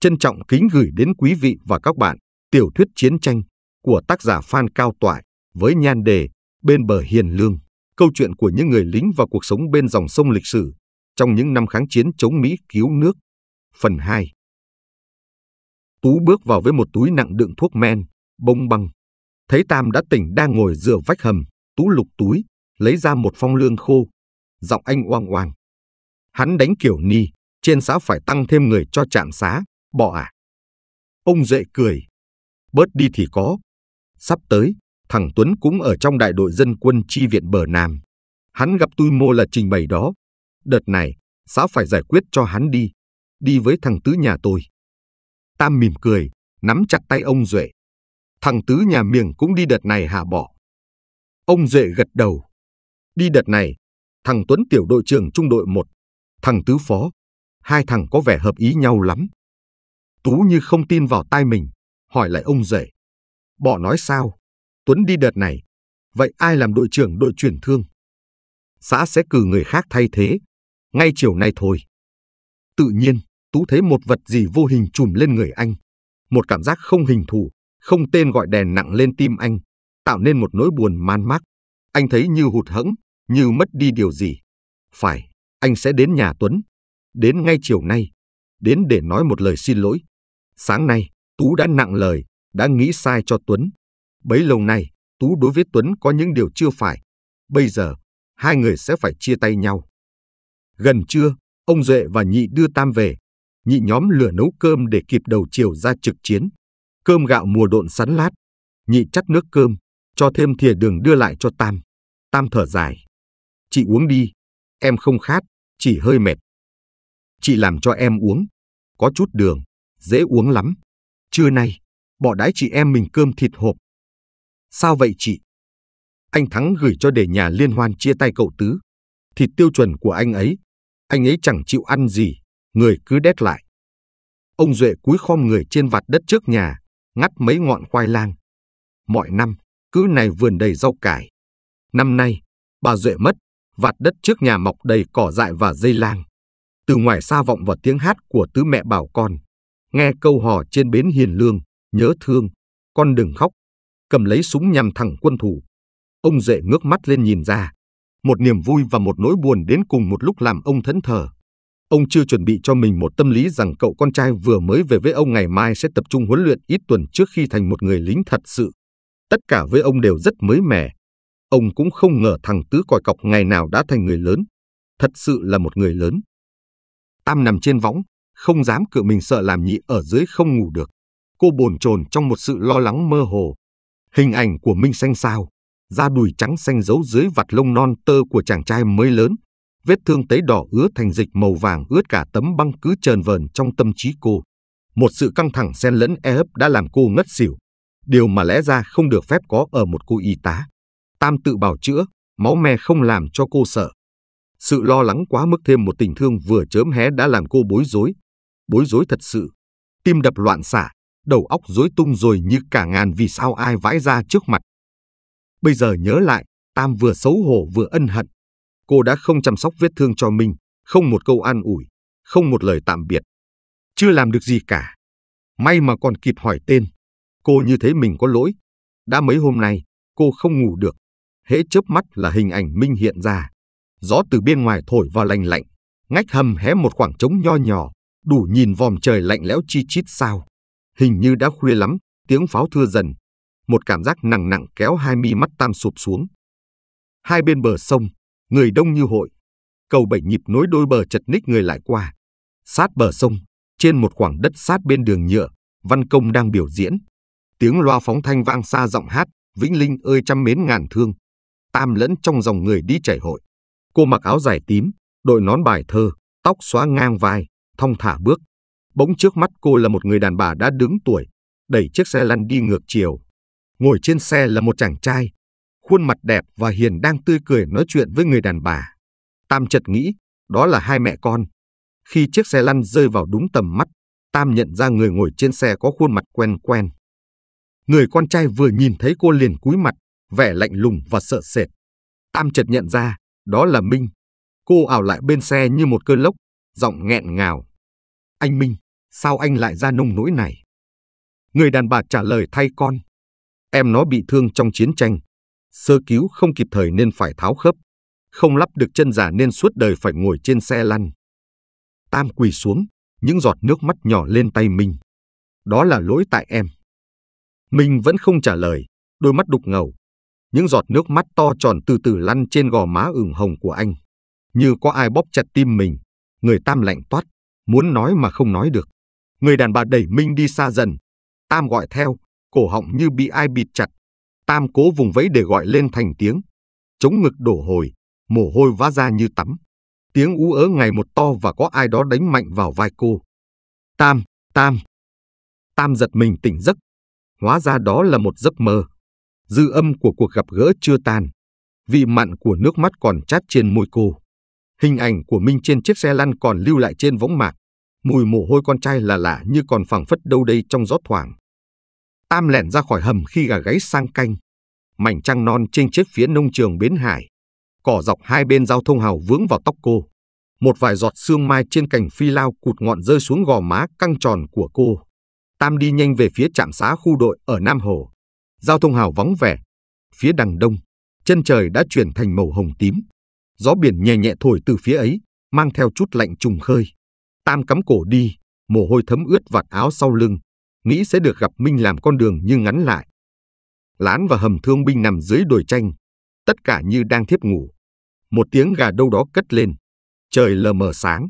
trân trọng kính gửi đến quý vị và các bạn tiểu thuyết chiến tranh của tác giả Phan Cao Toại với nhan đề Bên bờ hiền lương, câu chuyện của những người lính và cuộc sống bên dòng sông lịch sử trong những năm kháng chiến chống Mỹ cứu nước. Phần 2 Tú bước vào với một túi nặng đựng thuốc men, bông băng. Thấy Tam đã tỉnh đang ngồi dựa vách hầm, Tú lục túi, lấy ra một phong lương khô. Giọng anh oang oang. Hắn đánh kiểu ni, trên xã phải tăng thêm người cho trạm xá, Bỏ à? Ông dệ cười. Bớt đi thì có. Sắp tới, thằng Tuấn cũng ở trong đại đội dân quân chi viện bờ Nam. Hắn gặp tôi mô là trình bày đó. Đợt này, xã phải giải quyết cho hắn đi. Đi với thằng Tứ nhà tôi. Tam mỉm cười, nắm chặt tay ông Duệ. Thằng Tứ nhà miệng cũng đi đợt này hả bỏ. Ông Duệ gật đầu. Đi đợt này, thằng Tuấn tiểu đội trưởng trung đội 1, thằng Tứ phó. Hai thằng có vẻ hợp ý nhau lắm. Tú như không tin vào tai mình, hỏi lại ông rể. Bỏ nói sao? Tuấn đi đợt này, vậy ai làm đội trưởng đội chuyển thương? Xã sẽ cử người khác thay thế, ngay chiều nay thôi. Tự nhiên, Tú thấy một vật gì vô hình trùm lên người anh. Một cảm giác không hình thù, không tên gọi đèn nặng lên tim anh, tạo nên một nỗi buồn man mác. Anh thấy như hụt hẫng, như mất đi điều gì. Phải, anh sẽ đến nhà Tuấn. Đến ngay chiều nay, đến để nói một lời xin lỗi. Sáng nay, Tú đã nặng lời, đã nghĩ sai cho Tuấn. Bấy lâu nay, Tú đối với Tuấn có những điều chưa phải. Bây giờ, hai người sẽ phải chia tay nhau. Gần trưa, ông Duệ và Nhị đưa Tam về. Nhị nhóm lửa nấu cơm để kịp đầu chiều ra trực chiến. Cơm gạo mùa độn sắn lát. Nhị chắt nước cơm, cho thêm thìa đường đưa lại cho Tam. Tam thở dài. Chị uống đi, em không khát, chỉ hơi mệt. Chị làm cho em uống. Có chút đường, dễ uống lắm. Trưa nay, bỏ đái chị em mình cơm thịt hộp. Sao vậy chị? Anh Thắng gửi cho để nhà liên hoan chia tay cậu Tứ. Thịt tiêu chuẩn của anh ấy, anh ấy chẳng chịu ăn gì, người cứ đét lại. Ông Duệ cúi khom người trên vạt đất trước nhà, ngắt mấy ngọn khoai lang. Mọi năm, cứ này vườn đầy rau cải. Năm nay, bà Duệ mất, vạt đất trước nhà mọc đầy cỏ dại và dây lang từ ngoài xa vọng vào tiếng hát của tứ mẹ bảo con. Nghe câu hò trên bến hiền lương, nhớ thương, con đừng khóc. Cầm lấy súng nhằm thẳng quân thủ. Ông dệ ngước mắt lên nhìn ra. Một niềm vui và một nỗi buồn đến cùng một lúc làm ông thẫn thờ. Ông chưa chuẩn bị cho mình một tâm lý rằng cậu con trai vừa mới về với ông ngày mai sẽ tập trung huấn luyện ít tuần trước khi thành một người lính thật sự. Tất cả với ông đều rất mới mẻ. Ông cũng không ngờ thằng Tứ Còi Cọc ngày nào đã thành người lớn. Thật sự là một người lớn. Tam nằm trên võng, không dám cựa mình sợ làm nhị ở dưới không ngủ được. Cô bồn chồn trong một sự lo lắng mơ hồ. Hình ảnh của Minh xanh sao, da đùi trắng xanh giấu dưới vạt lông non tơ của chàng trai mới lớn. Vết thương tấy đỏ ứa thành dịch màu vàng ướt cả tấm băng cứ trờn vờn trong tâm trí cô. Một sự căng thẳng xen lẫn e ấp đã làm cô ngất xỉu. Điều mà lẽ ra không được phép có ở một cô y tá. Tam tự bảo chữa, máu me không làm cho cô sợ. Sự lo lắng quá mức thêm một tình thương vừa chớm hé đã làm cô bối rối. Bối rối thật sự. Tim đập loạn xả, đầu óc rối tung rồi như cả ngàn vì sao ai vãi ra trước mặt. Bây giờ nhớ lại, Tam vừa xấu hổ vừa ân hận. Cô đã không chăm sóc vết thương cho mình, không một câu an ủi, không một lời tạm biệt. Chưa làm được gì cả. May mà còn kịp hỏi tên. Cô như thế mình có lỗi. Đã mấy hôm nay, cô không ngủ được. Hễ chớp mắt là hình ảnh Minh hiện ra gió từ bên ngoài thổi vào lành lạnh, ngách hầm hé một khoảng trống nho nhỏ, đủ nhìn vòm trời lạnh lẽo chi chít sao. Hình như đã khuya lắm, tiếng pháo thưa dần, một cảm giác nặng nặng kéo hai mi mắt tam sụp xuống. Hai bên bờ sông, người đông như hội, cầu bảy nhịp nối đôi bờ chật ních người lại qua. Sát bờ sông, trên một khoảng đất sát bên đường nhựa, văn công đang biểu diễn. Tiếng loa phóng thanh vang xa giọng hát, Vĩnh Linh ơi trăm mến ngàn thương. Tam lẫn trong dòng người đi chảy hội. Cô mặc áo dài tím, đội nón bài thơ, tóc xóa ngang vai, thong thả bước. Bỗng trước mắt cô là một người đàn bà đã đứng tuổi, đẩy chiếc xe lăn đi ngược chiều. Ngồi trên xe là một chàng trai, khuôn mặt đẹp và hiền đang tươi cười nói chuyện với người đàn bà. Tam chợt nghĩ, đó là hai mẹ con. Khi chiếc xe lăn rơi vào đúng tầm mắt, Tam nhận ra người ngồi trên xe có khuôn mặt quen quen. Người con trai vừa nhìn thấy cô liền cúi mặt, vẻ lạnh lùng và sợ sệt. Tam chợt nhận ra, đó là Minh. Cô ảo lại bên xe như một cơn lốc, giọng nghẹn ngào. Anh Minh, sao anh lại ra nông nỗi này? Người đàn bà trả lời thay con. Em nó bị thương trong chiến tranh. Sơ cứu không kịp thời nên phải tháo khớp. Không lắp được chân giả nên suốt đời phải ngồi trên xe lăn. Tam quỳ xuống, những giọt nước mắt nhỏ lên tay Minh. Đó là lỗi tại em. Minh vẫn không trả lời, đôi mắt đục ngầu, những giọt nước mắt to tròn từ từ lăn trên gò má ửng hồng của anh. Như có ai bóp chặt tim mình, người Tam lạnh toát, muốn nói mà không nói được. Người đàn bà đẩy Minh đi xa dần. Tam gọi theo, cổ họng như bị ai bịt chặt. Tam cố vùng vẫy để gọi lên thành tiếng. Chống ngực đổ hồi, mồ hôi vã ra như tắm. Tiếng ú ớ ngày một to và có ai đó đánh mạnh vào vai cô. Tam, Tam. Tam giật mình tỉnh giấc. Hóa ra đó là một giấc mơ. Dư âm của cuộc gặp gỡ chưa tan, vị mặn của nước mắt còn chát trên môi cô. Hình ảnh của Minh trên chiếc xe lăn còn lưu lại trên võng mạc, mùi mồ hôi con trai là lạ như còn phẳng phất đâu đây trong gió thoảng. Tam lẻn ra khỏi hầm khi gà gáy sang canh. Mảnh trăng non trên chiếc phía nông trường Bến Hải. Cỏ dọc hai bên giao thông hào vướng vào tóc cô. Một vài giọt sương mai trên cành phi lao cụt ngọn rơi xuống gò má căng tròn của cô. Tam đi nhanh về phía trạm xá khu đội ở Nam Hồ. Giao thông hào vắng vẻ. Phía đằng đông, chân trời đã chuyển thành màu hồng tím. Gió biển nhẹ nhẹ thổi từ phía ấy, mang theo chút lạnh trùng khơi. Tam cắm cổ đi, mồ hôi thấm ướt vạt áo sau lưng, nghĩ sẽ được gặp Minh làm con đường như ngắn lại. Lán và hầm thương binh nằm dưới đồi tranh, tất cả như đang thiếp ngủ. Một tiếng gà đâu đó cất lên, trời lờ mờ sáng.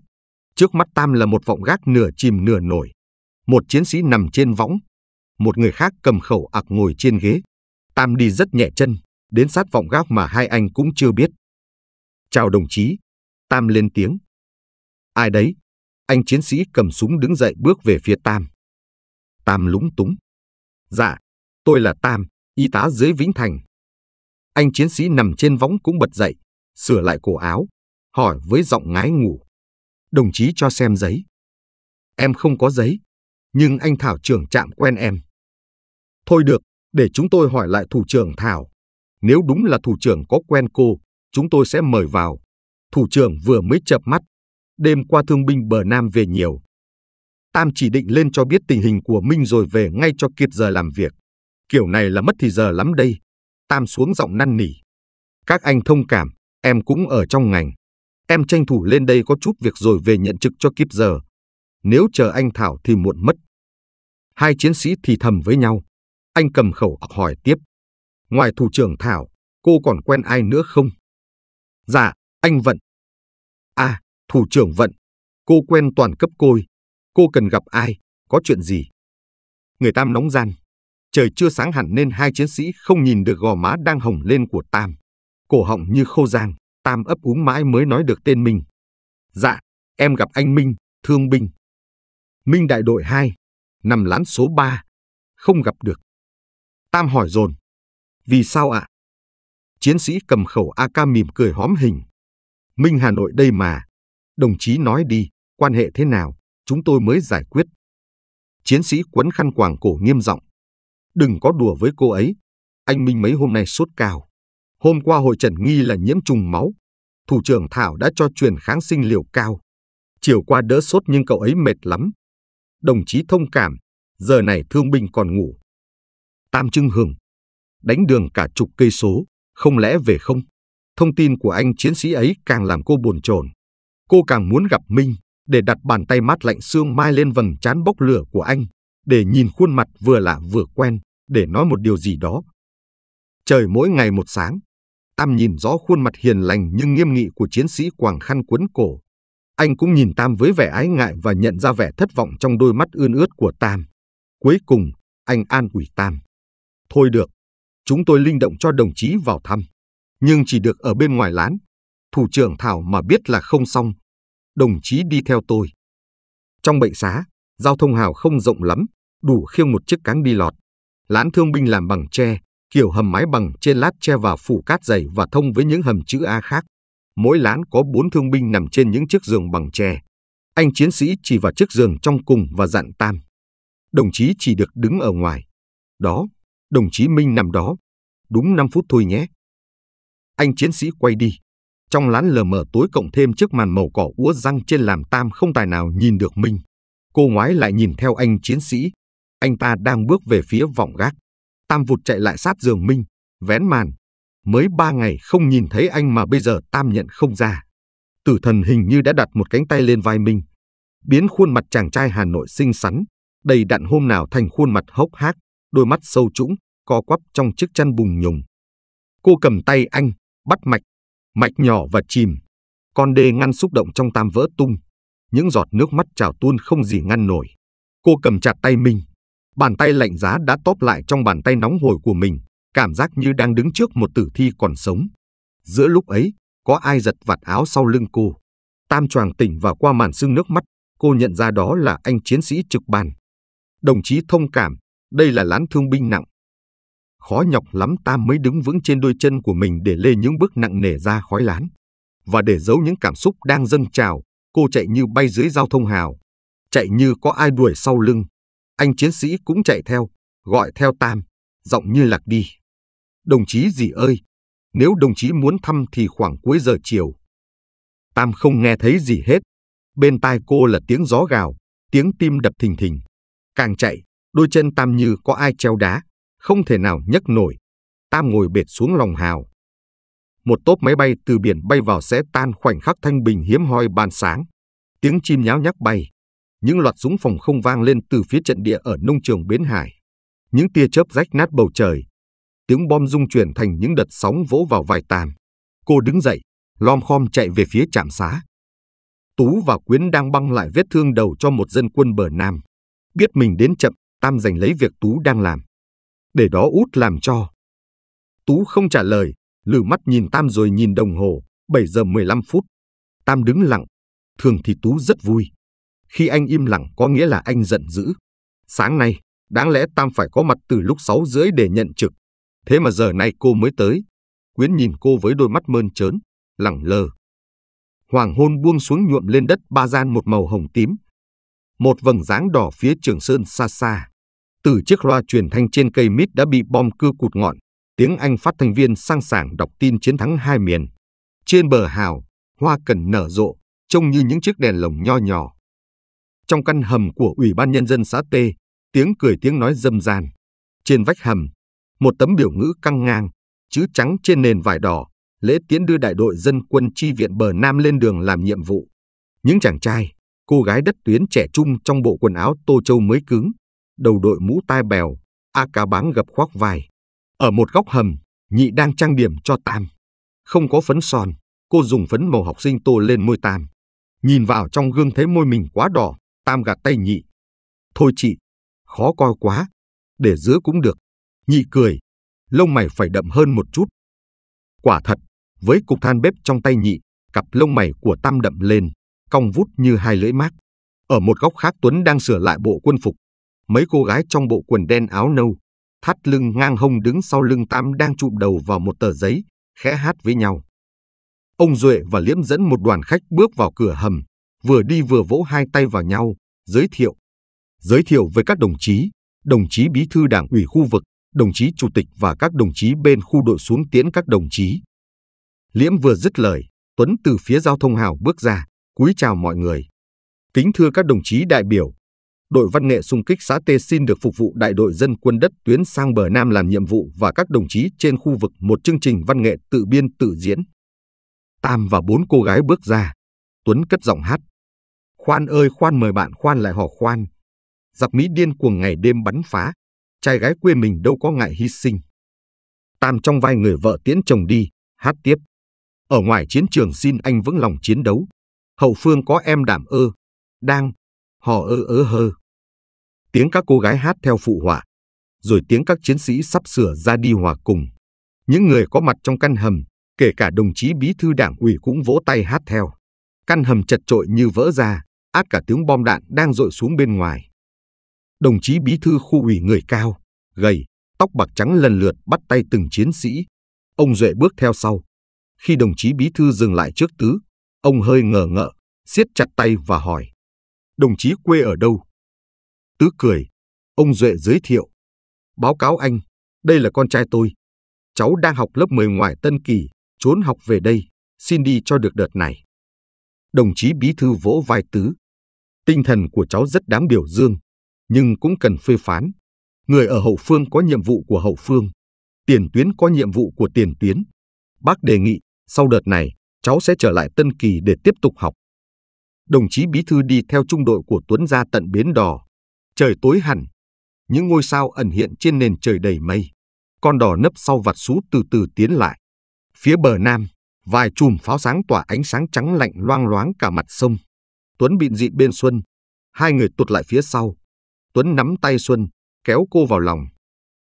Trước mắt Tam là một vọng gác nửa chìm nửa nổi. Một chiến sĩ nằm trên võng, một người khác cầm khẩu ạc ngồi trên ghế. Tam đi rất nhẹ chân, đến sát vọng gác mà hai anh cũng chưa biết. Chào đồng chí, Tam lên tiếng. Ai đấy? Anh chiến sĩ cầm súng đứng dậy bước về phía Tam. Tam lúng túng. Dạ, tôi là Tam, y tá dưới Vĩnh Thành. Anh chiến sĩ nằm trên võng cũng bật dậy, sửa lại cổ áo, hỏi với giọng ngái ngủ. Đồng chí cho xem giấy. Em không có giấy, nhưng anh Thảo trưởng chạm quen em. Thôi được, để chúng tôi hỏi lại thủ trưởng Thảo. Nếu đúng là thủ trưởng có quen cô, chúng tôi sẽ mời vào. Thủ trưởng vừa mới chập mắt. Đêm qua thương binh bờ Nam về nhiều. Tam chỉ định lên cho biết tình hình của Minh rồi về ngay cho kiệt giờ làm việc. Kiểu này là mất thì giờ lắm đây. Tam xuống giọng năn nỉ. Các anh thông cảm, em cũng ở trong ngành. Em tranh thủ lên đây có chút việc rồi về nhận trực cho kịp giờ. Nếu chờ anh Thảo thì muộn mất. Hai chiến sĩ thì thầm với nhau. Anh cầm khẩu hỏi tiếp. Ngoài thủ trưởng Thảo, cô còn quen ai nữa không? Dạ, anh Vận. À, thủ trưởng Vận. Cô quen toàn cấp côi. Cô cần gặp ai, có chuyện gì? Người Tam nóng gian. Trời chưa sáng hẳn nên hai chiến sĩ không nhìn được gò má đang hồng lên của Tam. Cổ họng như khô giang, Tam ấp úng mãi mới nói được tên mình. Dạ, em gặp anh Minh, thương binh. Minh đại đội 2, nằm lán số 3, không gặp được. Tam hỏi dồn. Vì sao ạ? Chiến sĩ cầm khẩu AK mỉm cười hóm hình. Minh Hà Nội đây mà. Đồng chí nói đi, quan hệ thế nào, chúng tôi mới giải quyết. Chiến sĩ quấn khăn quàng cổ nghiêm giọng. Đừng có đùa với cô ấy. Anh Minh mấy hôm nay sốt cao. Hôm qua hội trần nghi là nhiễm trùng máu. Thủ trưởng Thảo đã cho truyền kháng sinh liều cao. Chiều qua đỡ sốt nhưng cậu ấy mệt lắm. Đồng chí thông cảm, giờ này thương binh còn ngủ. Tam Trưng Hưởng. Đánh đường cả chục cây số, không lẽ về không? Thông tin của anh chiến sĩ ấy càng làm cô buồn chồn. Cô càng muốn gặp Minh để đặt bàn tay mát lạnh xương mai lên vầng chán bốc lửa của anh, để nhìn khuôn mặt vừa lạ vừa quen, để nói một điều gì đó. Trời mỗi ngày một sáng, Tam nhìn rõ khuôn mặt hiền lành nhưng nghiêm nghị của chiến sĩ quàng khăn quấn cổ. Anh cũng nhìn Tam với vẻ ái ngại và nhận ra vẻ thất vọng trong đôi mắt ươn ướt của Tam. Cuối cùng, anh an ủi Tam. Thôi được, chúng tôi linh động cho đồng chí vào thăm, nhưng chỉ được ở bên ngoài lán. Thủ trưởng Thảo mà biết là không xong, đồng chí đi theo tôi. Trong bệnh xá, giao thông hào không rộng lắm, đủ khiêng một chiếc cáng đi lọt. Lán thương binh làm bằng tre, kiểu hầm mái bằng trên lát tre và phủ cát dày và thông với những hầm chữ A khác. Mỗi lán có bốn thương binh nằm trên những chiếc giường bằng tre. Anh chiến sĩ chỉ vào chiếc giường trong cùng và dặn Tam. Đồng chí chỉ được đứng ở ngoài. Đó Đồng chí Minh nằm đó. Đúng 5 phút thôi nhé. Anh chiến sĩ quay đi. Trong lán lờ mờ tối cộng thêm chiếc màn màu cỏ úa răng trên làm Tam không tài nào nhìn được Minh. Cô ngoái lại nhìn theo anh chiến sĩ. Anh ta đang bước về phía vòng gác. Tam vụt chạy lại sát giường Minh, vén màn. Mới ba ngày không nhìn thấy anh mà bây giờ Tam nhận không ra. Tử thần hình như đã đặt một cánh tay lên vai Minh. Biến khuôn mặt chàng trai Hà Nội xinh xắn, đầy đặn hôm nào thành khuôn mặt hốc hác, đôi mắt sâu trũng, co quắp trong chiếc chăn bùng nhùng. Cô cầm tay anh, bắt mạch, mạch nhỏ và chìm. Con đê ngăn xúc động trong tam vỡ tung, những giọt nước mắt trào tuôn không gì ngăn nổi. Cô cầm chặt tay mình, bàn tay lạnh giá đã tóp lại trong bàn tay nóng hổi của mình, cảm giác như đang đứng trước một tử thi còn sống. Giữa lúc ấy, có ai giật vạt áo sau lưng cô. Tam choàng tỉnh và qua màn sương nước mắt, cô nhận ra đó là anh chiến sĩ trực bàn, Đồng chí thông cảm, đây là lán thương binh nặng. Khó nhọc lắm ta mới đứng vững trên đôi chân của mình để lê những bước nặng nề ra khói lán. Và để giấu những cảm xúc đang dâng trào, cô chạy như bay dưới giao thông hào. Chạy như có ai đuổi sau lưng. Anh chiến sĩ cũng chạy theo, gọi theo Tam, giọng như lạc đi. Đồng chí gì ơi, nếu đồng chí muốn thăm thì khoảng cuối giờ chiều. Tam không nghe thấy gì hết. Bên tai cô là tiếng gió gào, tiếng tim đập thình thình. Càng chạy, Đôi chân Tam như có ai treo đá, không thể nào nhấc nổi. Tam ngồi bệt xuống lòng hào. Một tốp máy bay từ biển bay vào sẽ tan khoảnh khắc thanh bình hiếm hoi ban sáng. Tiếng chim nháo nhác bay. Những loạt súng phòng không vang lên từ phía trận địa ở nông trường Bến Hải. Những tia chớp rách nát bầu trời. Tiếng bom rung chuyển thành những đợt sóng vỗ vào vài tàn. Cô đứng dậy, lom khom chạy về phía trạm xá. Tú và Quyến đang băng lại vết thương đầu cho một dân quân bờ Nam. Biết mình đến chậm, Tam giành lấy việc Tú đang làm. Để đó út làm cho. Tú không trả lời, lử mắt nhìn Tam rồi nhìn đồng hồ, 7 giờ 15 phút. Tam đứng lặng, thường thì Tú rất vui. Khi anh im lặng có nghĩa là anh giận dữ. Sáng nay, đáng lẽ Tam phải có mặt từ lúc 6 rưỡi để nhận trực. Thế mà giờ này cô mới tới. Quyến nhìn cô với đôi mắt mơn trớn, lẳng lờ. Hoàng hôn buông xuống nhuộm lên đất ba gian một màu hồng tím. Một vầng dáng đỏ phía trường sơn xa xa từ chiếc loa truyền thanh trên cây mít đã bị bom cưa cụt ngọn, tiếng Anh phát thanh viên sang sảng đọc tin chiến thắng hai miền. Trên bờ hào, hoa cần nở rộ, trông như những chiếc đèn lồng nho nhỏ. Trong căn hầm của Ủy ban Nhân dân xã Tê, tiếng cười tiếng nói dâm gian. Trên vách hầm, một tấm biểu ngữ căng ngang, chữ trắng trên nền vải đỏ, lễ tiến đưa đại đội dân quân chi viện bờ Nam lên đường làm nhiệm vụ. Những chàng trai, cô gái đất tuyến trẻ trung trong bộ quần áo tô châu mới cứng, đầu đội mũ tai bèo, A cá báng gập khoác vai. Ở một góc hầm, nhị đang trang điểm cho Tam. Không có phấn son, cô dùng phấn màu học sinh tô lên môi Tam. Nhìn vào trong gương thấy môi mình quá đỏ, Tam gạt tay nhị. Thôi chị, khó coi quá, để giữa cũng được. Nhị cười, lông mày phải đậm hơn một chút. Quả thật, với cục than bếp trong tay nhị, cặp lông mày của Tam đậm lên, cong vút như hai lưỡi mác. Ở một góc khác Tuấn đang sửa lại bộ quân phục, Mấy cô gái trong bộ quần đen áo nâu, thắt lưng ngang hông đứng sau lưng Tám đang chụm đầu vào một tờ giấy, khẽ hát với nhau. Ông Duệ và Liễm dẫn một đoàn khách bước vào cửa hầm, vừa đi vừa vỗ hai tay vào nhau, giới thiệu. Giới thiệu với các đồng chí, đồng chí bí thư đảng ủy khu vực, đồng chí chủ tịch và các đồng chí bên khu đội xuống tiễn các đồng chí. Liễm vừa dứt lời, Tuấn từ phía giao thông hào bước ra, cúi chào mọi người. Kính thưa các đồng chí đại biểu, đội văn nghệ xung kích xã Tê xin được phục vụ đại đội dân quân đất tuyến sang bờ Nam làm nhiệm vụ và các đồng chí trên khu vực một chương trình văn nghệ tự biên tự diễn. Tam và bốn cô gái bước ra. Tuấn cất giọng hát. Khoan ơi khoan mời bạn khoan lại họ khoan. Giặc Mỹ điên cuồng ngày đêm bắn phá. Trai gái quê mình đâu có ngại hy sinh. Tam trong vai người vợ tiễn chồng đi, hát tiếp. Ở ngoài chiến trường xin anh vững lòng chiến đấu. Hậu phương có em đảm ơ, đang, họ ơ ớ hơ. Tiếng các cô gái hát theo phụ họa, rồi tiếng các chiến sĩ sắp sửa ra đi hòa cùng. Những người có mặt trong căn hầm, kể cả đồng chí bí thư đảng ủy cũng vỗ tay hát theo. Căn hầm chật trội như vỡ ra, át cả tiếng bom đạn đang rội xuống bên ngoài. Đồng chí bí thư khu ủy người cao, gầy, tóc bạc trắng lần lượt bắt tay từng chiến sĩ. Ông Duệ bước theo sau. Khi đồng chí bí thư dừng lại trước tứ, ông hơi ngờ ngợ, siết chặt tay và hỏi đồng chí quê ở đâu? Tứ cười, ông Duệ giới thiệu. Báo cáo anh, đây là con trai tôi. Cháu đang học lớp 10 ngoài Tân Kỳ, trốn học về đây, xin đi cho được đợt này. Đồng chí bí thư vỗ vai Tứ. Tinh thần của cháu rất đáng biểu dương, nhưng cũng cần phê phán. Người ở hậu phương có nhiệm vụ của hậu phương, tiền tuyến có nhiệm vụ của tiền tuyến. Bác đề nghị, sau đợt này, cháu sẽ trở lại Tân Kỳ để tiếp tục học đồng chí Bí Thư đi theo trung đội của Tuấn ra tận Bến đò. Trời tối hẳn, những ngôi sao ẩn hiện trên nền trời đầy mây. Con đò nấp sau vạt sú từ từ tiến lại. Phía bờ nam, vài chùm pháo sáng tỏa ánh sáng trắng lạnh loang loáng cả mặt sông. Tuấn bịn dị bên Xuân. Hai người tụt lại phía sau. Tuấn nắm tay Xuân, kéo cô vào lòng.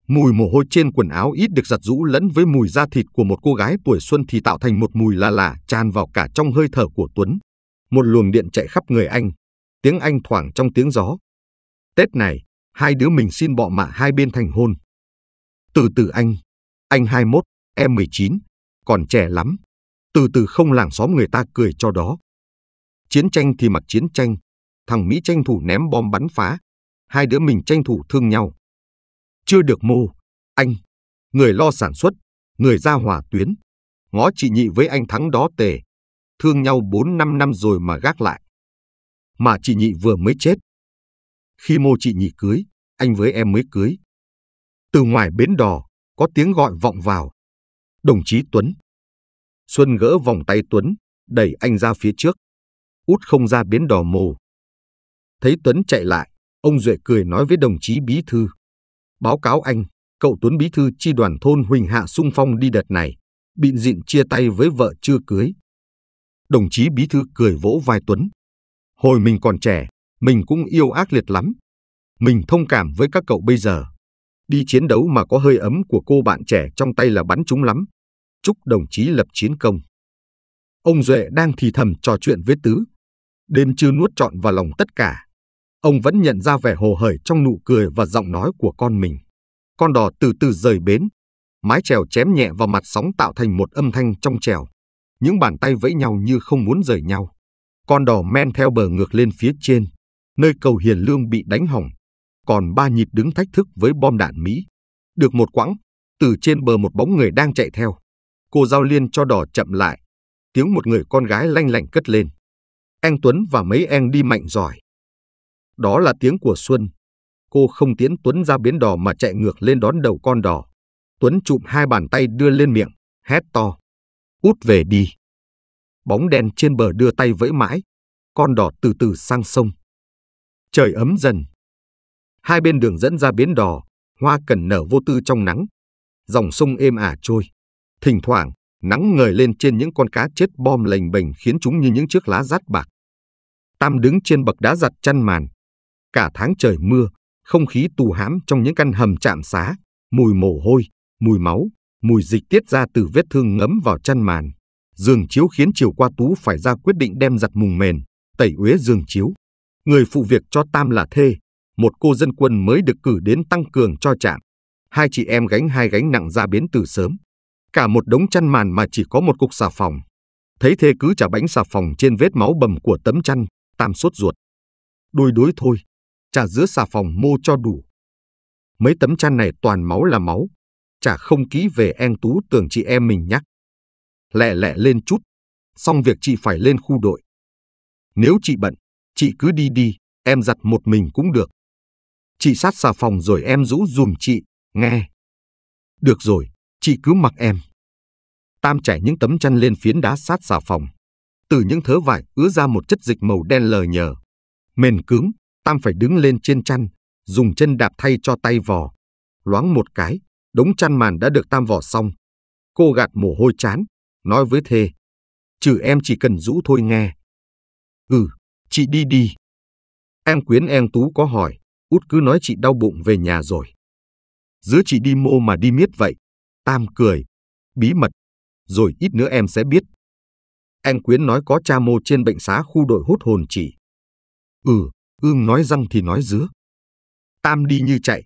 Mùi mồ hôi trên quần áo ít được giặt rũ lẫn với mùi da thịt của một cô gái tuổi xuân thì tạo thành một mùi lạ lạ tràn vào cả trong hơi thở của Tuấn một luồng điện chạy khắp người anh, tiếng anh thoảng trong tiếng gió. Tết này, hai đứa mình xin bọ mạ hai bên thành hôn. Từ từ anh, anh 21, em 19, còn trẻ lắm. Từ từ không làng xóm người ta cười cho đó. Chiến tranh thì mặc chiến tranh, thằng Mỹ tranh thủ ném bom bắn phá, hai đứa mình tranh thủ thương nhau. Chưa được mô, anh, người lo sản xuất, người ra hỏa tuyến, ngó chị nhị với anh thắng đó tề, thương nhau 4-5 năm rồi mà gác lại. Mà chị nhị vừa mới chết. Khi mô chị nhị cưới, anh với em mới cưới. Từ ngoài bến đò, có tiếng gọi vọng vào. Đồng chí Tuấn. Xuân gỡ vòng tay Tuấn, đẩy anh ra phía trước. Út không ra bến đò mồ. Thấy Tuấn chạy lại, ông Duệ cười nói với đồng chí Bí Thư. Báo cáo anh, cậu Tuấn Bí Thư chi đoàn thôn Huỳnh Hạ sung phong đi đợt này, bị dịn chia tay với vợ chưa cưới, đồng chí bí thư cười vỗ vai Tuấn. Hồi mình còn trẻ, mình cũng yêu ác liệt lắm. Mình thông cảm với các cậu bây giờ. Đi chiến đấu mà có hơi ấm của cô bạn trẻ trong tay là bắn chúng lắm. Chúc đồng chí lập chiến công. Ông Duệ đang thì thầm trò chuyện với Tứ. Đêm chưa nuốt trọn vào lòng tất cả. Ông vẫn nhận ra vẻ hồ hởi trong nụ cười và giọng nói của con mình. Con đò từ từ rời bến. Mái chèo chém nhẹ vào mặt sóng tạo thành một âm thanh trong chèo những bàn tay vẫy nhau như không muốn rời nhau. Con đỏ men theo bờ ngược lên phía trên, nơi cầu Hiền Lương bị đánh hỏng. Còn ba nhịp đứng thách thức với bom đạn Mỹ. Được một quãng, từ trên bờ một bóng người đang chạy theo. Cô giao liên cho đỏ chậm lại. Tiếng một người con gái lanh lạnh cất lên. Anh Tuấn và mấy anh đi mạnh giỏi. Đó là tiếng của Xuân. Cô không tiến Tuấn ra bến đỏ mà chạy ngược lên đón đầu con đỏ. Tuấn chụm hai bàn tay đưa lên miệng, hét to. Út về đi. Bóng đen trên bờ đưa tay vẫy mãi, con đỏ từ từ sang sông. Trời ấm dần. Hai bên đường dẫn ra bến đò, hoa cần nở vô tư trong nắng. Dòng sông êm ả trôi. Thỉnh thoảng, nắng ngời lên trên những con cá chết bom lềnh bềnh khiến chúng như những chiếc lá rát bạc. Tam đứng trên bậc đá giặt chăn màn. Cả tháng trời mưa, không khí tù hãm trong những căn hầm chạm xá, mùi mồ hôi, mùi máu, mùi dịch tiết ra từ vết thương ngấm vào chăn màn. Giường chiếu khiến chiều Qua Tú phải ra quyết định đem giặt mùng mền, tẩy uế giường chiếu. Người phụ việc cho Tam là Thê, một cô dân quân mới được cử đến tăng cường cho trạm. Hai chị em gánh hai gánh nặng ra biến từ sớm. Cả một đống chăn màn mà chỉ có một cục xà phòng. Thấy Thê cứ trả bánh xà phòng trên vết máu bầm của tấm chăn, Tam sốt ruột. Đôi đối thôi, trả giữa xà phòng mô cho đủ. Mấy tấm chăn này toàn máu là máu, chả không ký về en tú tưởng chị em mình nhắc. Lẹ lẹ lên chút, xong việc chị phải lên khu đội. Nếu chị bận, chị cứ đi đi, em giặt một mình cũng được. Chị sát xà phòng rồi em rũ dùm chị, nghe. Được rồi, chị cứ mặc em. Tam trải những tấm chăn lên phiến đá sát xà phòng. Từ những thớ vải ứa ra một chất dịch màu đen lờ nhờ. Mền cứng, Tam phải đứng lên trên chăn, dùng chân đạp thay cho tay vò. Loáng một cái, Đống chăn màn đã được tam vỏ xong. Cô gạt mồ hôi chán, nói với thê. Trừ em chỉ cần rũ thôi nghe. Ừ, chị đi đi. Em quyến em tú có hỏi, út cứ nói chị đau bụng về nhà rồi. Giữa chị đi mô mà đi miết vậy. Tam cười, bí mật, rồi ít nữa em sẽ biết. Em Quyến nói có cha mô trên bệnh xá khu đội hút hồn chỉ. Ừ, ương nói răng thì nói dứa. Tam đi như chạy.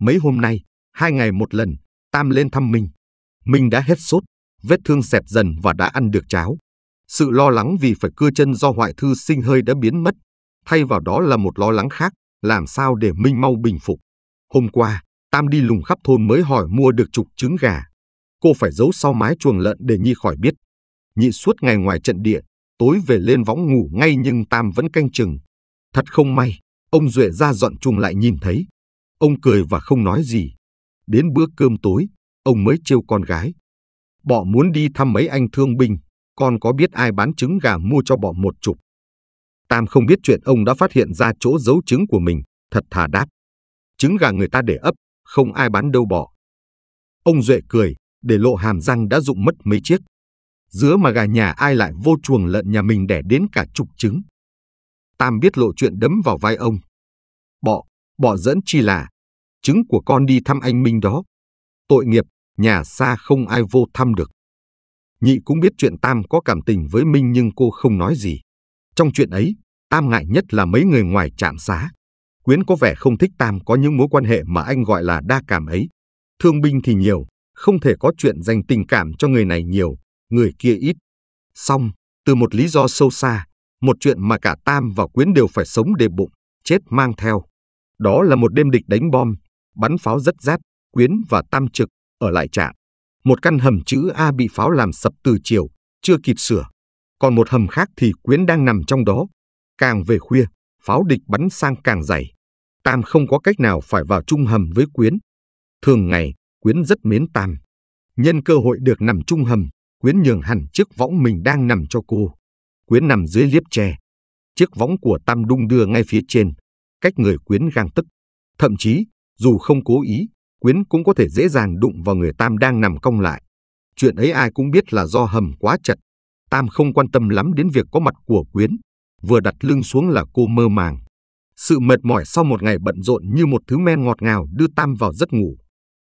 Mấy hôm nay, Hai ngày một lần, Tam lên thăm Minh. Minh đã hết sốt, vết thương xẹp dần và đã ăn được cháo. Sự lo lắng vì phải cưa chân do hoại thư sinh hơi đã biến mất. Thay vào đó là một lo lắng khác, làm sao để Minh mau bình phục. Hôm qua, Tam đi lùng khắp thôn mới hỏi mua được chục trứng gà. Cô phải giấu sau mái chuồng lợn để Nhi khỏi biết. Nhị suốt ngày ngoài trận địa, tối về lên võng ngủ ngay nhưng Tam vẫn canh chừng. Thật không may, ông Duệ ra dọn chuồng lại nhìn thấy. Ông cười và không nói gì. Đến bữa cơm tối, ông mới trêu con gái. Bọ muốn đi thăm mấy anh thương binh, con có biết ai bán trứng gà mua cho bọ một chục. Tam không biết chuyện ông đã phát hiện ra chỗ giấu trứng của mình, thật thà đáp. Trứng gà người ta để ấp, không ai bán đâu bọ. Ông Duệ cười, để lộ hàm răng đã dụng mất mấy chiếc. Dứa mà gà nhà ai lại vô chuồng lợn nhà mình đẻ đến cả chục trứng. Tam biết lộ chuyện đấm vào vai ông. Bọ, bọ dẫn chi là, chứng của con đi thăm anh Minh đó. Tội nghiệp, nhà xa không ai vô thăm được. Nhị cũng biết chuyện Tam có cảm tình với Minh nhưng cô không nói gì. Trong chuyện ấy, Tam ngại nhất là mấy người ngoài trạm xá. Quyến có vẻ không thích Tam có những mối quan hệ mà anh gọi là đa cảm ấy. Thương binh thì nhiều, không thể có chuyện dành tình cảm cho người này nhiều, người kia ít. Xong, từ một lý do sâu xa, một chuyện mà cả Tam và Quyến đều phải sống đề bụng, chết mang theo. Đó là một đêm địch đánh bom, bắn pháo rất rát, quyến và tam trực ở lại trạm. Một căn hầm chữ A bị pháo làm sập từ chiều, chưa kịp sửa. Còn một hầm khác thì quyến đang nằm trong đó. Càng về khuya, pháo địch bắn sang càng dày. Tam không có cách nào phải vào chung hầm với quyến. Thường ngày, quyến rất mến Tam. Nhân cơ hội được nằm chung hầm, quyến nhường hẳn chiếc võng mình đang nằm cho cô. Quyến nằm dưới liếp tre. Chiếc võng của Tam đung đưa ngay phía trên, cách người quyến gang tức. Thậm chí, dù không cố ý, Quyến cũng có thể dễ dàng đụng vào người Tam đang nằm cong lại. Chuyện ấy ai cũng biết là do hầm quá chật. Tam không quan tâm lắm đến việc có mặt của Quyến. Vừa đặt lưng xuống là cô mơ màng. Sự mệt mỏi sau một ngày bận rộn như một thứ men ngọt ngào đưa Tam vào giấc ngủ.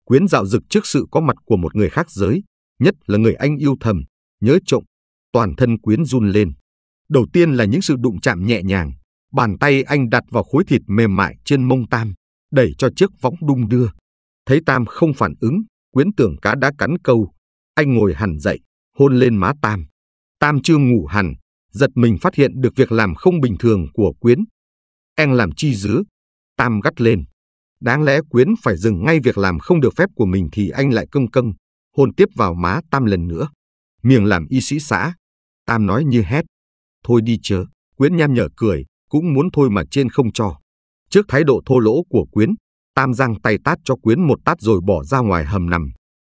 Quyến dạo dực trước sự có mặt của một người khác giới, nhất là người anh yêu thầm, nhớ trộm. Toàn thân Quyến run lên. Đầu tiên là những sự đụng chạm nhẹ nhàng. Bàn tay anh đặt vào khối thịt mềm mại trên mông Tam đẩy cho chiếc võng đung đưa. Thấy Tam không phản ứng, quyến tưởng cá đã cắn câu. Anh ngồi hẳn dậy, hôn lên má Tam. Tam chưa ngủ hẳn, giật mình phát hiện được việc làm không bình thường của quyến. Anh làm chi dứ? Tam gắt lên. Đáng lẽ quyến phải dừng ngay việc làm không được phép của mình thì anh lại cưng cưng, hôn tiếp vào má Tam lần nữa. Miệng làm y sĩ xã. Tam nói như hét. Thôi đi chớ, quyến nham nhở cười, cũng muốn thôi mà trên không cho. Trước thái độ thô lỗ của Quyến, Tam giang tay tát cho Quyến một tát rồi bỏ ra ngoài hầm nằm.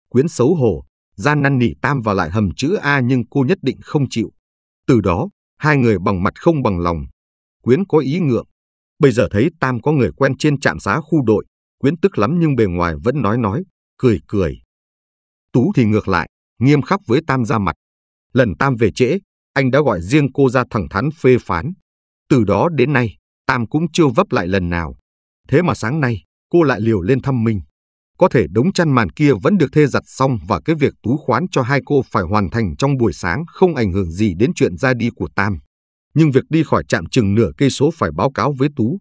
Quyến xấu hổ, gian năn nỉ Tam vào lại hầm chữ A nhưng cô nhất định không chịu. Từ đó, hai người bằng mặt không bằng lòng. Quyến có ý ngượng. Bây giờ thấy Tam có người quen trên trạm xá khu đội, Quyến tức lắm nhưng bề ngoài vẫn nói nói, cười cười. Tú thì ngược lại, nghiêm khắc với Tam ra mặt. Lần Tam về trễ, anh đã gọi riêng cô ra thẳng thắn phê phán. Từ đó đến nay, Tam cũng chưa vấp lại lần nào. Thế mà sáng nay, cô lại liều lên thăm Minh. Có thể đống chăn màn kia vẫn được thê giặt xong và cái việc tú khoán cho hai cô phải hoàn thành trong buổi sáng không ảnh hưởng gì đến chuyện ra đi của Tam. Nhưng việc đi khỏi trạm chừng nửa cây số phải báo cáo với Tú.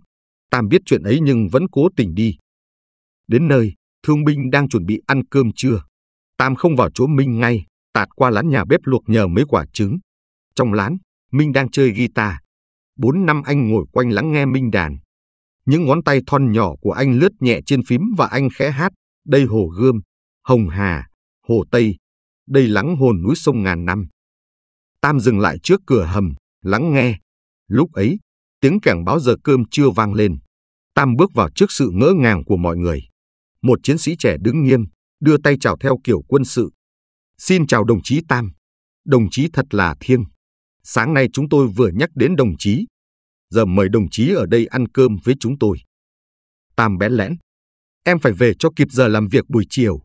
Tam biết chuyện ấy nhưng vẫn cố tình đi. Đến nơi, thương binh đang chuẩn bị ăn cơm trưa. Tam không vào chỗ Minh ngay, tạt qua lán nhà bếp luộc nhờ mấy quả trứng. Trong lán, Minh đang chơi guitar, Bốn năm anh ngồi quanh lắng nghe minh đàn. Những ngón tay thon nhỏ của anh lướt nhẹ trên phím và anh khẽ hát, đây hồ gươm, hồng hà, hồ Tây, đây lắng hồn núi sông ngàn năm. Tam dừng lại trước cửa hầm, lắng nghe. Lúc ấy, tiếng cảnh báo giờ cơm chưa vang lên. Tam bước vào trước sự ngỡ ngàng của mọi người. Một chiến sĩ trẻ đứng nghiêm, đưa tay chào theo kiểu quân sự. Xin chào đồng chí Tam. Đồng chí thật là thiêng. Sáng nay chúng tôi vừa nhắc đến đồng chí, giờ mời đồng chí ở đây ăn cơm với chúng tôi. Tam bén lẽn, em phải về cho kịp giờ làm việc buổi chiều.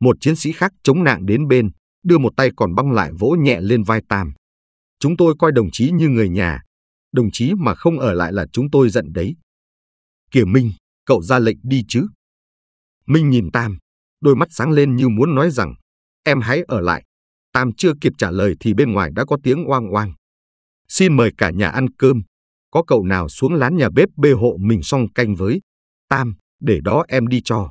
Một chiến sĩ khác chống nạn đến bên, đưa một tay còn băng lại vỗ nhẹ lên vai Tam. Chúng tôi coi đồng chí như người nhà, đồng chí mà không ở lại là chúng tôi giận đấy. Kìa Minh, cậu ra lệnh đi chứ. Minh nhìn Tam, đôi mắt sáng lên như muốn nói rằng, em hãy ở lại. Tam chưa kịp trả lời thì bên ngoài đã có tiếng oang oang. Xin mời cả nhà ăn cơm, có cậu nào xuống lán nhà bếp bê hộ mình xong canh với. Tam, để đó em đi cho.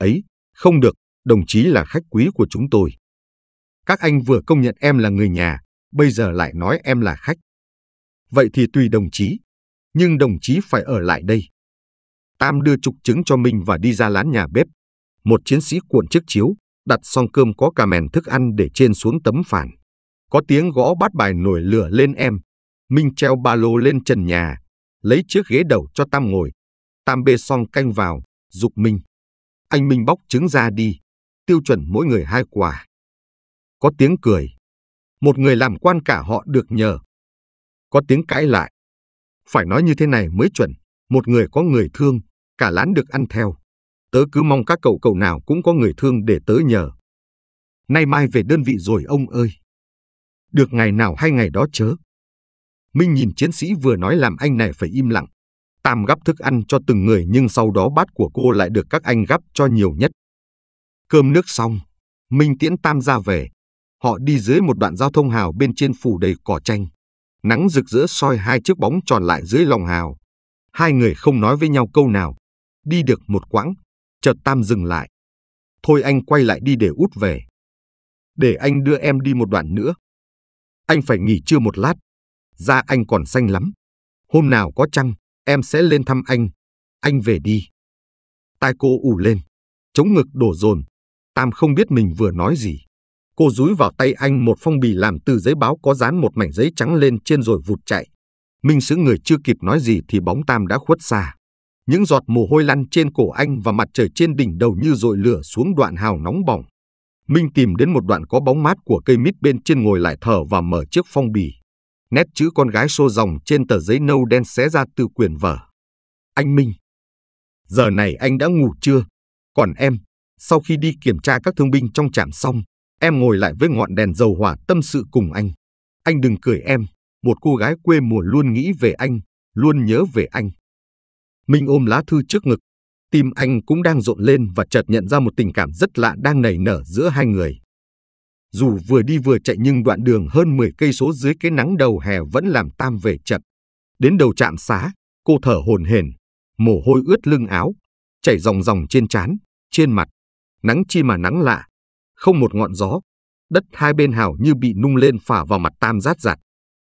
Ấy, không được, đồng chí là khách quý của chúng tôi. Các anh vừa công nhận em là người nhà, bây giờ lại nói em là khách. Vậy thì tùy đồng chí, nhưng đồng chí phải ở lại đây. Tam đưa trục chứng cho mình và đi ra lán nhà bếp. Một chiến sĩ cuộn chiếc chiếu, đặt xong cơm có cà mèn thức ăn để trên xuống tấm phản. Có tiếng gõ bát bài nổi lửa lên em, Minh treo ba lô lên trần nhà, lấy chiếc ghế đầu cho Tam ngồi. Tam bê song canh vào, dục Minh. Anh Minh bóc trứng ra đi, tiêu chuẩn mỗi người hai quả. Có tiếng cười. Một người làm quan cả họ được nhờ. Có tiếng cãi lại. Phải nói như thế này mới chuẩn, một người có người thương, cả lán được ăn theo. Tớ cứ mong các cậu cậu nào cũng có người thương để tớ nhờ. Nay mai về đơn vị rồi ông ơi. Được ngày nào hay ngày đó chớ. Minh nhìn chiến sĩ vừa nói làm anh này phải im lặng. Tam gắp thức ăn cho từng người nhưng sau đó bát của cô lại được các anh gắp cho nhiều nhất. Cơm nước xong, Minh tiễn Tam ra về. Họ đi dưới một đoạn giao thông hào bên trên phủ đầy cỏ tranh. Nắng rực rỡ soi hai chiếc bóng tròn lại dưới lòng hào. Hai người không nói với nhau câu nào. Đi được một quãng, chợt Tam dừng lại. Thôi anh quay lại đi để út về. Để anh đưa em đi một đoạn nữa. Anh phải nghỉ trưa một lát, da anh còn xanh lắm. Hôm nào có trăng em sẽ lên thăm anh. Anh về đi. Tai cô ù lên, chống ngực đổ dồn. Tam không biết mình vừa nói gì. Cô dúi vào tay anh một phong bì làm từ giấy báo có dán một mảnh giấy trắng lên trên rồi vụt chạy. Minh sứ người chưa kịp nói gì thì bóng Tam đã khuất xa. Những giọt mồ hôi lăn trên cổ anh và mặt trời trên đỉnh đầu như dội lửa xuống đoạn hào nóng bỏng. Minh tìm đến một đoạn có bóng mát của cây mít bên trên ngồi lại thở và mở chiếc phong bì nét chữ con gái xô dòng trên tờ giấy nâu đen xé ra từ quyển vở. Anh Minh, giờ này anh đã ngủ chưa? Còn em, sau khi đi kiểm tra các thương binh trong trạm xong, em ngồi lại với ngọn đèn dầu hỏa tâm sự cùng anh. Anh đừng cười em, một cô gái quê mùa luôn nghĩ về anh, luôn nhớ về anh. Minh ôm lá thư trước ngực, tim anh cũng đang rộn lên và chợt nhận ra một tình cảm rất lạ đang nảy nở giữa hai người dù vừa đi vừa chạy nhưng đoạn đường hơn 10 cây số dưới cái nắng đầu hè vẫn làm Tam về chật. Đến đầu trạm xá, cô thở hổn hển, mồ hôi ướt lưng áo, chảy ròng ròng trên trán, trên mặt. Nắng chi mà nắng lạ, không một ngọn gió. Đất hai bên hào như bị nung lên phả vào mặt Tam rát rạt.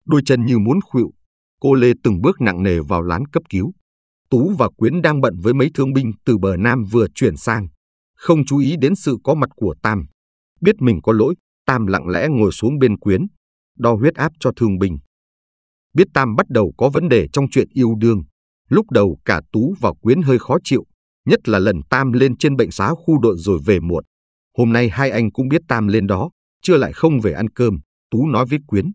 Đôi chân như muốn khuỵu, cô lê từng bước nặng nề vào lán cấp cứu. Tú và Quyến đang bận với mấy thương binh từ bờ Nam vừa chuyển sang, không chú ý đến sự có mặt của Tam. Biết mình có lỗi, Tam lặng lẽ ngồi xuống bên quyến, đo huyết áp cho thương binh. Biết Tam bắt đầu có vấn đề trong chuyện yêu đương, lúc đầu cả Tú và Quyến hơi khó chịu, nhất là lần Tam lên trên bệnh xá khu đội rồi về muộn. Hôm nay hai anh cũng biết Tam lên đó, chưa lại không về ăn cơm, Tú nói với Quyến.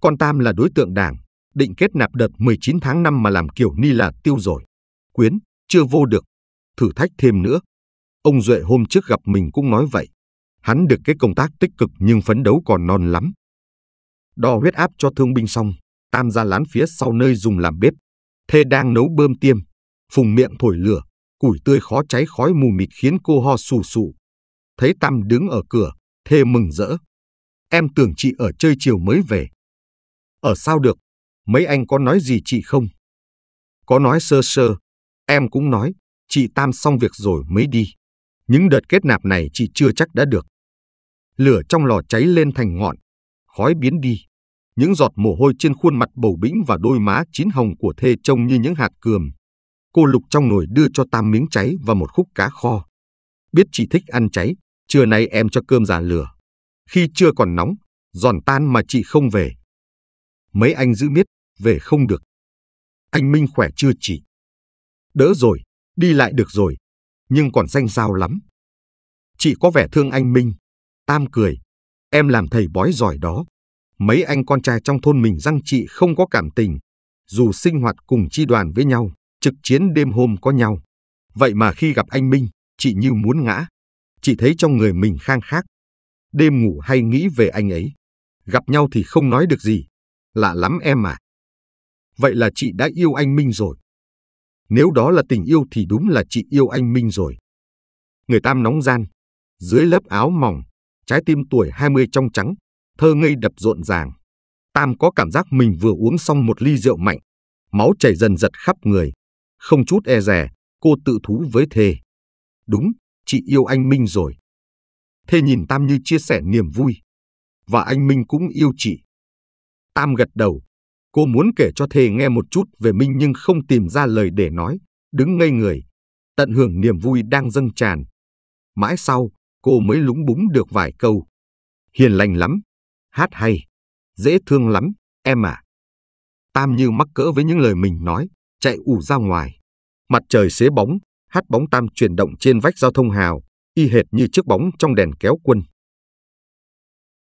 Con Tam là đối tượng đảng, định kết nạp đợt 19 tháng 5 mà làm kiểu ni là tiêu rồi. Quyến, chưa vô được, thử thách thêm nữa. Ông Duệ hôm trước gặp mình cũng nói vậy. Hắn được cái công tác tích cực nhưng phấn đấu còn non lắm. Đo huyết áp cho thương binh xong, Tam ra lán phía sau nơi dùng làm bếp. Thê đang nấu bơm tiêm, phùng miệng thổi lửa, củi tươi khó cháy khói mù mịt khiến cô ho sù sụ. Thấy Tam đứng ở cửa, Thê mừng rỡ. Em tưởng chị ở chơi chiều mới về. Ở sao được, mấy anh có nói gì chị không? Có nói sơ sơ, em cũng nói, chị Tam xong việc rồi mới đi. Những đợt kết nạp này chị chưa chắc đã được. Lửa trong lò cháy lên thành ngọn, khói biến đi. Những giọt mồ hôi trên khuôn mặt bầu bĩnh và đôi má chín hồng của thê trông như những hạt cườm. Cô lục trong nồi đưa cho tam miếng cháy và một khúc cá kho. Biết chị thích ăn cháy, trưa nay em cho cơm già lửa. Khi chưa còn nóng, giòn tan mà chị không về. Mấy anh giữ miết, về không được. Anh Minh khỏe chưa chị? Đỡ rồi, đi lại được rồi, nhưng còn xanh xao lắm. Chị có vẻ thương anh Minh. Tam cười, em làm thầy bói giỏi đó. Mấy anh con trai trong thôn mình răng chị không có cảm tình, dù sinh hoạt cùng chi đoàn với nhau, trực chiến đêm hôm có nhau. Vậy mà khi gặp anh Minh, chị như muốn ngã. Chị thấy trong người mình khang khác. Đêm ngủ hay nghĩ về anh ấy. Gặp nhau thì không nói được gì. Lạ lắm em à. Vậy là chị đã yêu anh Minh rồi. Nếu đó là tình yêu thì đúng là chị yêu anh Minh rồi. Người Tam nóng gian, dưới lớp áo mỏng, trái tim tuổi 20 trong trắng, thơ ngây đập rộn ràng. Tam có cảm giác mình vừa uống xong một ly rượu mạnh, máu chảy dần giật khắp người. Không chút e dè, cô tự thú với Thề. Đúng, chị yêu anh Minh rồi. Thề nhìn Tam như chia sẻ niềm vui. Và anh Minh cũng yêu chị. Tam gật đầu. Cô muốn kể cho Thề nghe một chút về Minh nhưng không tìm ra lời để nói. Đứng ngây người, tận hưởng niềm vui đang dâng tràn. Mãi sau, cô mới lúng búng được vài câu. Hiền lành lắm, hát hay, dễ thương lắm, em à. Tam Như mắc cỡ với những lời mình nói, chạy ù ra ngoài. Mặt trời xế bóng, hát bóng Tam chuyển động trên vách giao thông hào, y hệt như chiếc bóng trong đèn kéo quân.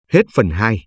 Hết phần 2